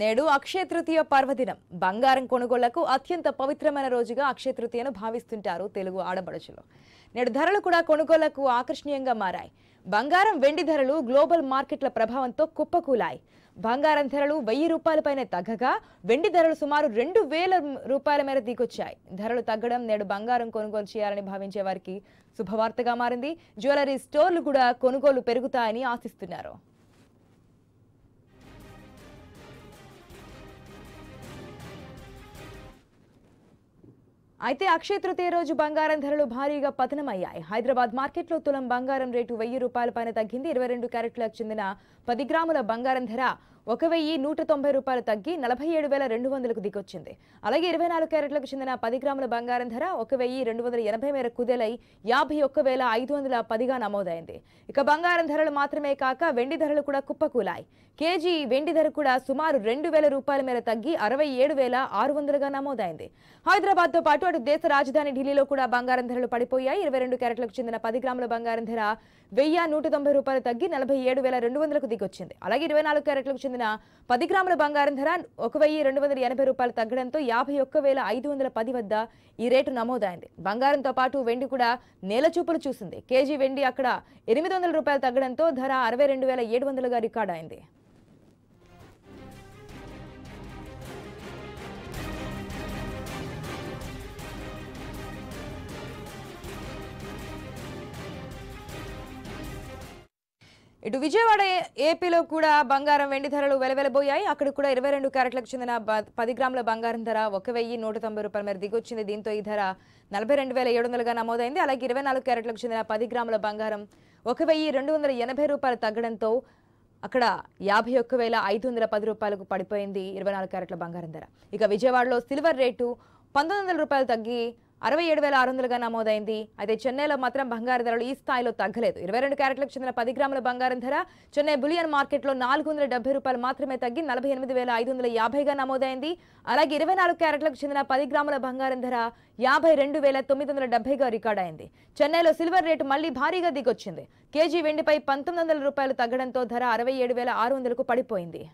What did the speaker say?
నేడు అక్షయ తృతీయ పర్వదినం బంగారం కొనుగోళ్లకు అత్యంత పవిత్రమైన రోజుగా అక్షయ తృతీయను భావిస్తుంటారు తెలుగు ఆడబడుచులు నేడు ధరలు కూడా కొనుగోళ్లకు ఆకర్షణీయంగా మారాయి బంగారం వెండి ధరలు గ్లోబల్ మార్కెట్ల ప్రభావంతో కుప్పకూలాయి బంగారం ధరలు వెయ్యి రూపాయలపైనే తగ్గగా వెండి ధరలు సుమారు రెండు వేల రూపాయల మేర దిగొచ్చాయి ధరలు తగ్గడం నేడు బంగారం కొనుగోలు చేయాలని భావించే వారికి శుభవార్తగా మారింది జ్యువెలరీ స్టోర్లు కూడా కొనుగోలు పెరుగుతాయని ఆశిస్తున్నారు అయితే అక్షయ తృతీయ రోజు బంగారం ధరలు భారీగా పతనమయ్యాయి హైదరాబాద్ మార్కెట్లో తులం బంగారం రేటు వెయ్యి రూపాయల పైన తగ్గింది ఇరవై రెండు క్యారెట్లకు చెందిన పది గ్రాముల బంగారం ధర ఒక వెయ్యి నూట తొంభై రూపాయలు తగ్గి నలభై ఏడు వేల రెండు వందలకు దిగొచ్చింది అలాగే ఇరవై నాలుగు క్యారెట్లకు చెందిన పది గ్రాముల బంగారం ధర ఒక వెయ్యి రెండు వందల ఎనభై మేర కుదేలై యాభై ఒక్క వేల ఐదు వందల పదిగా నమోదైంది ఇక బంగారం ధరలు మాత్రమే కాక వెండి ధరలు కూడా కుప్పకూలాయి కేజీ వెండి ధర కూడా సుమారు రెండు వేల రూపాయల మేర తగ్గి అరవై ఏడు వేల ఆరు వందలుగా నమోదైంది హైదరాబాద్తో పాటు అటు దేశ రాజధాని ఢిల్లీలో కూడా బంగారం ధరలు పడిపోయాయి ఇరవై రెండు క్యారెట్లకు చెందిన పది గ్రాముల బంగారం ధర వెయ్యి నూట తొంభై రూపాయలు తగ్గి నలభై ఏడు వేల రెండు వందలకు దిగొచ్చింది అలాగే ఇరవై నాలుగు క్యారెట్లకు చెందిన చెందిన పది గ్రాముల బంగారం ధర ఒక వెయ్యి రెండు వందల ఎనభై రూపాయలు తగ్గడంతో యాభై ఒక్క వేల ఐదు వందల పది వద్ద ఈ రేటు నమోదైంది బంగారంతో పాటు వెండి కూడా నేల చూపులు చూసింది కేజీ వెండి అక్కడ ఎనిమిది వందల రూపాయలు తగ్గడంతో ధర అరవై రెండు వేల ఏడు వందలుగా అయింది ఇటు విజయవాడ ఏపీలో కూడా బంగారం వెండి ధరలు వెలవెలబోయాయి అక్కడ కూడా ఇరవై రెండు క్యారెట్లకు చెందిన పది గ్రాముల బంగారం ధర ఒక వెయ్యి నూట తొంభై రూపాయల మేర దిగొచ్చింది దీంతో ఈ ధర నలభై రెండు వేల ఏడు వందలుగా నమోదైంది అలాగే ఇరవై నాలుగు క్యారెట్లకు చెందిన పది గ్రాముల బంగారం ఒక వెయ్యి రెండు వందల ఎనభై రూపాయలు తగ్గడంతో అక్కడ యాభై ఒక్క వేల ఐదు వందల పది రూపాయలకు పడిపోయింది ఇరవై నాలుగు క్యారెట్ల బంగారం ధర ఇక విజయవాడలో సిల్వర్ రేటు పంతొమ్మిది వందల రూపాయలు తగ్గి అరవై ఏడు వేల ఆరు వందలుగా నమోదైంది అయితే చెన్నైలో మాత్రం బంగారు ధరలు ఈ స్థాయిలో తగ్గలేదు ఇరవై రెండు క్యారెట్లకు చెందిన పది గ్రాముల బంగారం ధర చెన్నై బులియన్ మార్కెట్లో నాలుగు వందల డెబ్బై రూపాయలు మాత్రమే తగ్గి నలభై ఎనిమిది వేల ఐదు వందల యాభైగా నమోదైంది అలాగే ఇరవై నాలుగు క్యారెట్లకు చెందిన పది గ్రాముల బంగారం ధర యాభై రెండు వేల తొమ్మిది వందల డెబ్బైగా రికార్డ్ అయింది చెన్నైలో సిల్వర్ రేటు మళ్లీ భారీగా దిగొచ్చింది కేజీ వెండిపై పంతొమ్మిది వందల రూపాయలు తగ్గడంతో ధర అరవై ఏడు వేల ఆరు వందలకు పడిపోయింది